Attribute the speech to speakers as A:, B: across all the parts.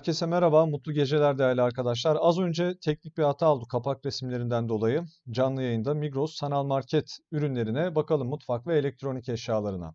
A: Herkese merhaba, mutlu geceler değerli arkadaşlar. Az önce teknik bir hata oldu kapak resimlerinden dolayı. Canlı yayında Migros sanal market ürünlerine bakalım mutfak ve elektronik eşyalarına.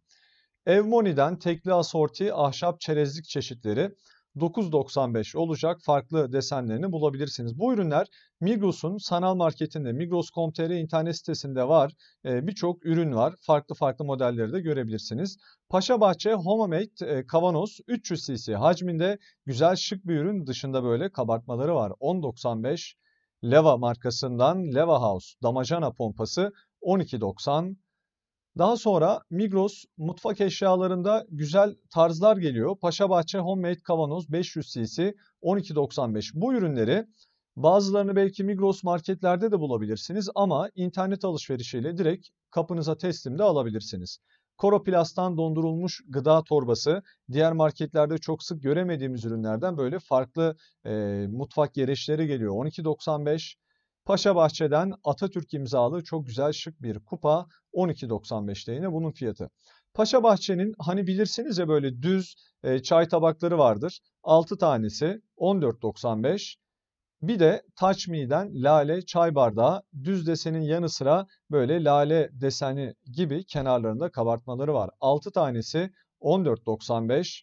A: Evmoni'den tekli asorti ahşap çerezlik çeşitleri 9.95 olacak. Farklı desenlerini bulabilirsiniz. Bu ürünler Migros'un sanal marketinde Migros.com.tr internet sitesinde var. E, Birçok ürün var. Farklı farklı modelleri de görebilirsiniz. Paşa Bahçe Homemade e, kavanoz 300 cc hacminde güzel şık bir ürün dışında böyle kabartmaları var. 10.95 Leva markasından Leva House damacana pompası 12.90 daha sonra Migros mutfak eşyalarında güzel tarzlar geliyor. Paşa Bahçe Homemade Kavanoz 500 cc 12.95. Bu ürünleri bazılarını belki Migros marketlerde de bulabilirsiniz ama internet alışverişiyle direkt kapınıza teslimde alabilirsiniz. Koroplast'tan dondurulmuş gıda torbası diğer marketlerde çok sık göremediğimiz ürünlerden böyle farklı e, mutfak gereçleri geliyor. 12.95 Paşa Bahçe'den Atatürk imzalı çok güzel şık bir kupa 12.95'te yine bunun fiyatı. Paşa Bahçe'nin hani bilirsiniz ya böyle düz e, çay tabakları vardır. 6 tanesi 14.95. Bir de Taçmiden lale çay bardağı düz desenin yanı sıra böyle lale deseni gibi kenarlarında kabartmaları var. 6 tanesi 14.95.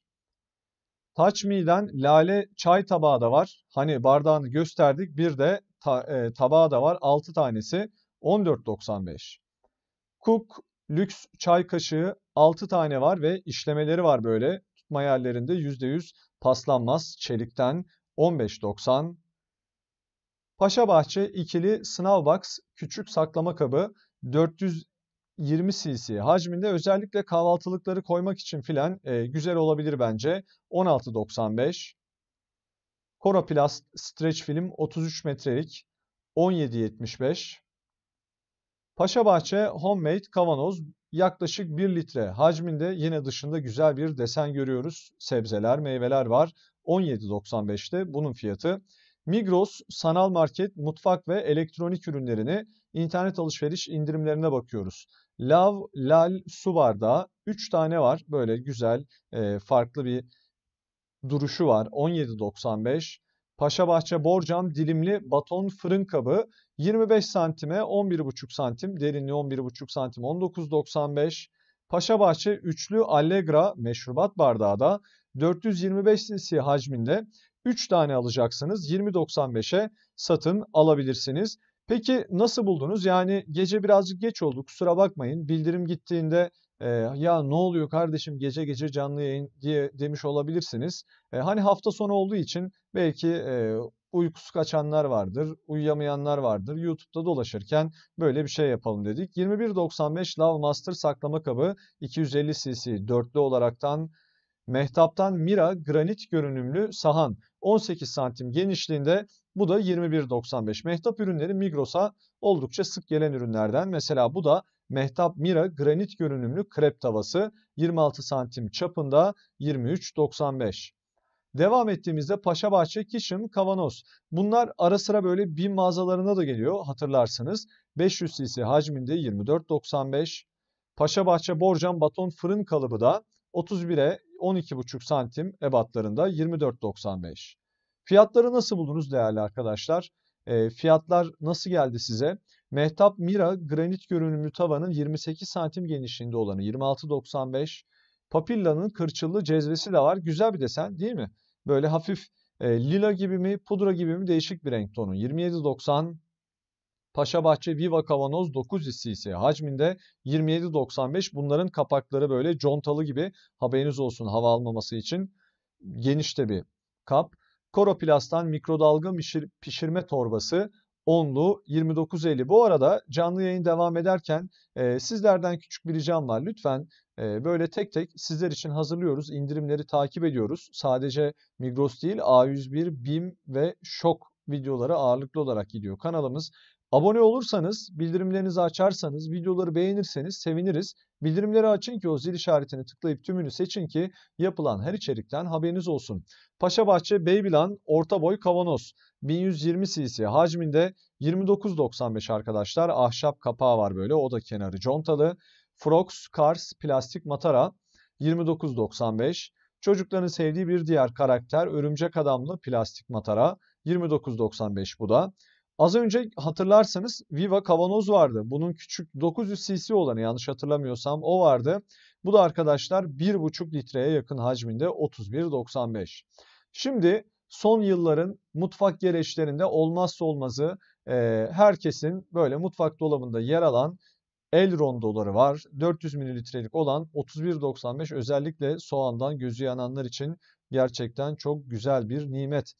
A: Taçmiden lale çay tabağı da var. Hani bardağını gösterdik. Bir de ta, e, tabağı da var. 6 tanesi 14.95. Cook lüks çay kaşığı 6 tane var ve işlemeleri var böyle. Tutma yerlerinde %100 paslanmaz çelikten 15.90. Paşa Bahçe ikili sınav box küçük saklama kabı 420 cc hacminde özellikle kahvaltılıkları koymak için filan e, güzel olabilir bence 16.95. Coroplast streç film 33 metrelik 17.75. Paşabahçe Homemade kavanoz yaklaşık 1 litre hacminde yine dışında güzel bir desen görüyoruz. Sebzeler, meyveler var. 17.95'te bunun fiyatı. Migros sanal market, mutfak ve elektronik ürünlerini internet alışveriş indirimlerine bakıyoruz. Lav, lal, su bardağı 3 tane var. Böyle güzel, farklı bir duruşu var 17.95. Paşabahçe borcam dilimli baton fırın kabı 25 santime 11,5 santim derinliği 11,5 santim 19.95. Paşabahçe üçlü Allegra meşrubat bardağı da 425 cc hacminde 3 tane alacaksınız 20.95'e satın alabilirsiniz. Peki nasıl buldunuz? Yani gece birazcık geç oldu kusura bakmayın. Bildirim gittiğinde e, ya ne oluyor kardeşim gece gece canlı yayın diye demiş olabilirsiniz. E, hani hafta sonu olduğu için belki e, uykusu kaçanlar vardır, uyuyamayanlar vardır. YouTube'da dolaşırken böyle bir şey yapalım dedik. 21.95 Love Master saklama kabı 250 cc dörtlü olaraktan Mehtaptan Mira granit görünümlü sahan 18 santim genişliğinde bu da 21.95. Mehtap ürünleri Migros'a oldukça sık gelen ürünlerden. Mesela bu da Mehtap Mira granit görünümlü krep tavası 26 santim çapında 23.95. Devam ettiğimizde Paşa Bahçe Kişim, Kavanoz. Bunlar ara sıra böyle bin mağazalarına da geliyor hatırlarsınız. 500 cc hacminde 24.95. Paşa Bahçe Borcam Baton Fırın Kalıbı da 31'e 12,5 santim ebatlarında 24.95. Fiyatları nasıl buldunuz değerli arkadaşlar? E, fiyatlar nasıl geldi size? Mehtap Mira granit görünümlü tavanın 28 santim genişliğinde olanı 26.95. Papilla'nın kırçıllı cezvesi de var. Güzel bir desen değil mi? Böyle hafif e, lila gibi mi pudra gibi mi değişik bir renk tonu. 27.90 Paşabahçe Viva Kavanoz 9 cc hacminde 27.95 bunların kapakları böyle contalı gibi haberiniz olsun hava almaması için genişte bir kap. Koroplast'tan mikrodalga pişirme torbası onlu 29.50. Bu arada canlı yayın devam ederken e, sizlerden küçük bir ricam var. Lütfen e, böyle tek tek sizler için hazırlıyoruz. indirimleri takip ediyoruz. Sadece Migros değil A101, BİM ve ŞOK videolara ağırlıklı olarak gidiyor kanalımız. Abone olursanız, bildirimlerinizi açarsanız, videoları beğenirseniz seviniriz. Bildirimleri açın ki o zil işaretini tıklayıp tümünü seçin ki yapılan her içerikten haberiniz olsun. Paşabahçe Beybilan orta boy kavanoz 1120 cc hacminde 29.95 arkadaşlar. Ahşap kapağı var böyle o da kenarı contalı. Frox Cars plastik matara 29.95. Çocukların sevdiği bir diğer karakter örümcek adamlı plastik matara 29.95 bu da. Az önce hatırlarsanız Viva kavanoz vardı. Bunun küçük 900 cc olanı yanlış hatırlamıyorsam o vardı. Bu da arkadaşlar 1,5 litreye yakın hacminde 31.95. Şimdi son yılların mutfak gereçlerinde olmazsa olmazı e, herkesin böyle mutfak dolabında yer alan el rondoları var. 400 mililitrelik olan 31.95 özellikle soğandan gözü yananlar için gerçekten çok güzel bir nimet.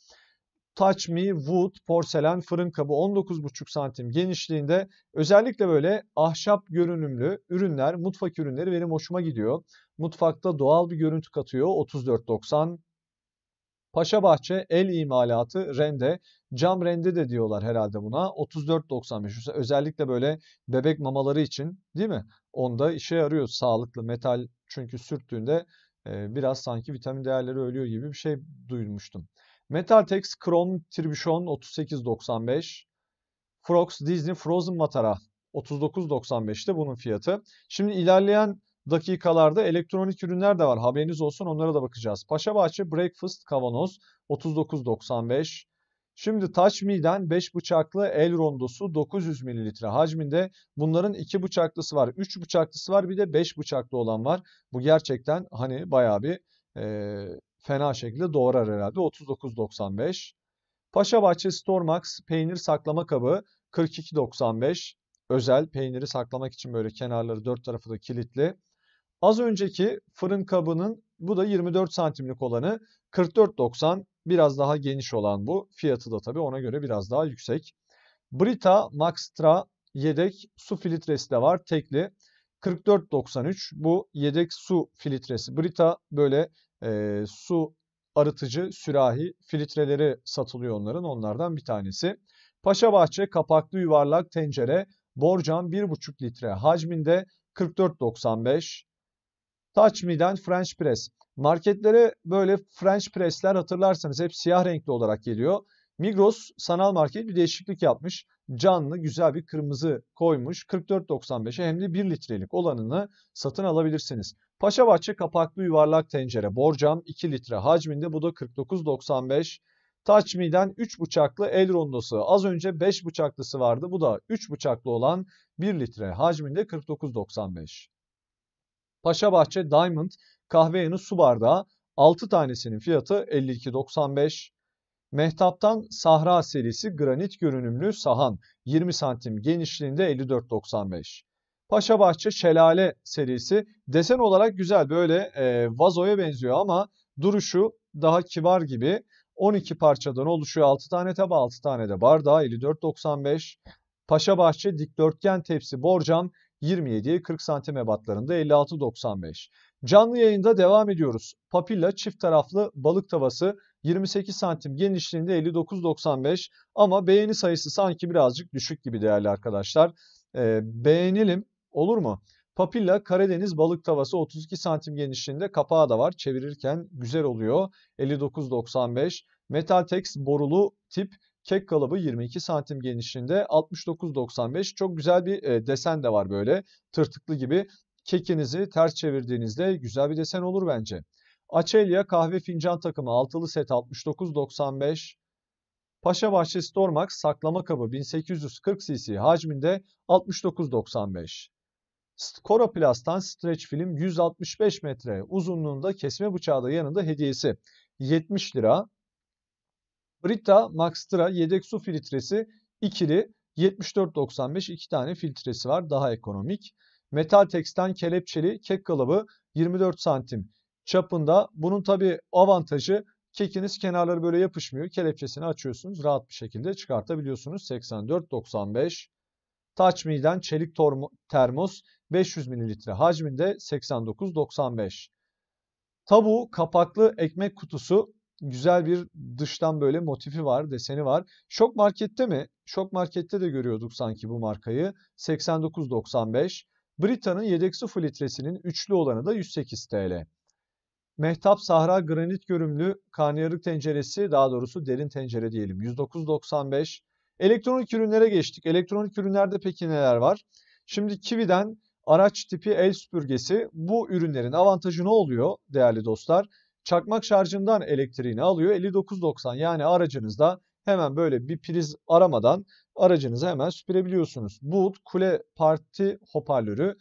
A: Touch Me Wood porselen fırın kabı 19,5 santim genişliğinde. Özellikle böyle ahşap görünümlü ürünler, mutfak ürünleri benim hoşuma gidiyor. Mutfakta doğal bir görüntü katıyor 34,90. Paşa Bahçe el imalatı rende, cam rende de diyorlar herhalde buna. 34.95 özellikle böyle bebek mamaları için değil mi? Onda işe yarıyor sağlıklı metal çünkü sürttüğünde biraz sanki vitamin değerleri ölüyor gibi bir şey duymuştum. Metaltex Chrome Tribution 38.95. Frox Disney Frozen Matara 39.95'te bunun fiyatı. Şimdi ilerleyen dakikalarda elektronik ürünler de var. Haberiniz olsun onlara da bakacağız. Paşabahçe Breakfast Kavanoz 39.95. Şimdi Taç Mi'den 5 bıçaklı el rondosu 900 ml hacminde. Bunların 2 bıçaklısı var, 3 bıçaklısı var bir de 5 bıçaklı olan var. Bu gerçekten hani bayağı bir e, fena şekilde doğrar herhalde. 39.95. Paşabahçe Stormax peynir saklama kabı 42.95. Özel peyniri saklamak için böyle kenarları dört tarafı da kilitli. Az önceki fırın kabının bu da 24 santimlik olanı 44.90 biraz daha geniş olan bu. Fiyatı da tabii ona göre biraz daha yüksek. Brita Maxtra yedek su filtresi de var tekli. 44.93 bu yedek su filtresi. Brita böyle e, su arıtıcı sürahi filtreleri satılıyor onların. Onlardan bir tanesi. Paşa bahçe kapaklı yuvarlak tencere borcam 1,5 litre hacminde 44.95. Touch Touchme'den French Press. Marketlere böyle French Press'ler hatırlarsanız hep siyah renkli olarak geliyor. Migros sanal market bir değişiklik yapmış. Canlı güzel bir kırmızı koymuş. 44.95'e hem de 1 litrelik olanını satın alabilirsiniz. Paşabahçe kapaklı yuvarlak tencere borcam 2 litre hacminde bu da 49.95. Taçmi'den 3 bıçaklı el rondosu. Az önce 5 bıçaklısı vardı. Bu da 3 bıçaklı olan 1 litre hacminde 49.95. Paşabahçe Diamond kahve yeni su bardağı 6 tanesinin fiyatı 52.95. Mehtaptan Sahra serisi granit görünümlü sahan 20 santim genişliğinde 54.95. Paşa Bahçe Şelale serisi. Desen olarak güzel böyle e, vazoya benziyor ama duruşu daha kibar gibi. 12 parçadan oluşuyor. 6 tane taba 6 tane de bardağı 54.95. Bahçe dikdörtgen tepsi borcam 27'ye 40 santim ebatlarında 56.95. Canlı yayında devam ediyoruz. Papilla çift taraflı balık tavası 28 santim genişliğinde 59.95 ama beğeni sayısı sanki birazcık düşük gibi değerli arkadaşlar. E, beğenelim Olur mu? Papilla Karadeniz balık tavası 32 santim genişliğinde kapağı da var. Çevirirken güzel oluyor. 59.95. Metaltex borulu tip kek kalıbı 22 santim genişliğinde 69.95. Çok güzel bir e, desen de var böyle tırtıklı gibi. Kekinizi ters çevirdiğinizde güzel bir desen olur bence. Açelya kahve fincan takımı altılı set 69.95. Paşa Paşabahçe Stormax saklama kabı 1840 cc hacminde 69.95. Skoroplas'tan streç film 165 metre uzunluğunda kesme bıçağı da yanında hediyesi 70 lira. Brita Maxtra yedek su filtresi ikili 74.95 iki tane filtresi var daha ekonomik. Metal Metaltex'ten kelepçeli kek kalıbı 24 santim çapında. Bunun tabi avantajı kekiniz kenarları böyle yapışmıyor. Kelepçesini açıyorsunuz rahat bir şekilde çıkartabiliyorsunuz 84.95. Taçmi'den çelik termos 500 mililitre hacminde 89.95. Tabu kapaklı ekmek kutusu güzel bir dıştan böyle motifi var, deseni var. Şok Market'te mi? Şok Market'te de görüyorduk sanki bu markayı. 89.95. Brita'nın yedek su filtresinin üçlü olanı da 108 TL. Mehtap Sahra granit görünümlü karnıyarık tenceresi daha doğrusu derin tencere diyelim 109.95. Elektronik ürünlere geçtik. Elektronik ürünlerde peki neler var? Şimdi Kiwi'den araç tipi el süpürgesi bu ürünlerin avantajı ne oluyor değerli dostlar? Çakmak şarjından elektriğini alıyor 59.90 yani aracınızda hemen böyle bir priz aramadan aracınızı hemen süpürebiliyorsunuz. Boot, kule parti hoparlörü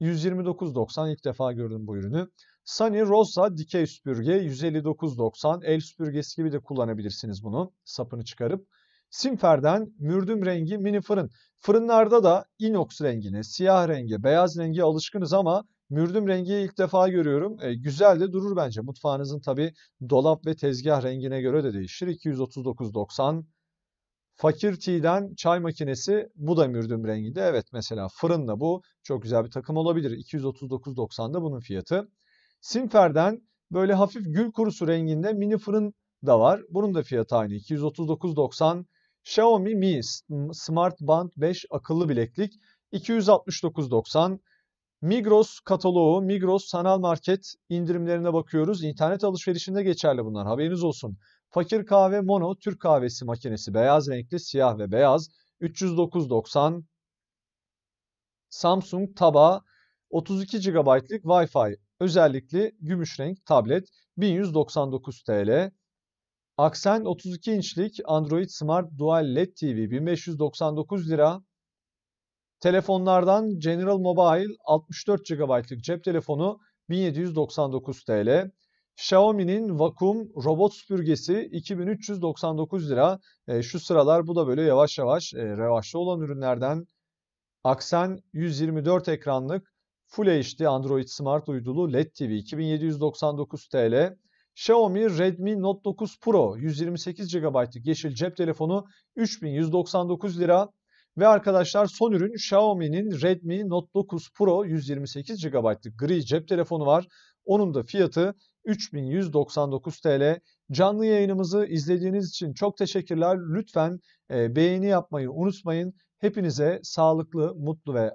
A: 129.90 ilk defa gördüm bu ürünü. Sunny Rosa dikey süpürge 159.90 el süpürgesi gibi de kullanabilirsiniz bunu sapını çıkarıp. Simfer'den mürdüm rengi mini fırın. Fırınlarda da inox rengine, siyah rengi, beyaz rengi alışkınız ama mürdüm rengi ilk defa görüyorum. E, güzel de durur bence. Mutfağınızın tabi dolap ve tezgah rengine göre de değişir. 239.90 Fakir T'den çay makinesi bu da mürdüm renginde. Evet mesela fırınla bu çok güzel bir takım olabilir. 239.90'da bunun fiyatı. Simfer'den böyle hafif gül kurusu renginde mini fırın da var. Bunun da fiyatı aynı 239.90. Xiaomi Mi Smart Band 5 akıllı bileklik 269.90 Migros kataloğu, Migros sanal market indirimlerine bakıyoruz. İnternet alışverişinde geçerli bunlar. Haberiniz olsun. Fakir kahve mono Türk kahvesi makinesi beyaz renkli siyah ve beyaz 309.90 Samsung Taba 32 GB'lik Wi-Fi özellikli gümüş renk tablet 1199 TL. Aksen 32 inçlik Android Smart Dual LED TV 1599 lira. Telefonlardan General Mobile 64 GB'lık cep telefonu 1799 TL. Xiaomi'nin vakum robot süpürgesi 2399 lira. E, şu sıralar bu da böyle yavaş yavaş e, revaçta olan ürünlerden. Aksen 124 ekranlık Full HD Android Smart uydulu LED TV 2799 TL. Xiaomi Redmi Note 9 Pro 128 GB'lık yeşil cep telefonu 3199 lira. Ve arkadaşlar son ürün Xiaomi'nin Redmi Note 9 Pro 128 GB'lık gri cep telefonu var. Onun da fiyatı 3199 TL. Canlı yayınımızı izlediğiniz için çok teşekkürler. Lütfen e, beğeni yapmayı unutmayın. Hepinize sağlıklı, mutlu ve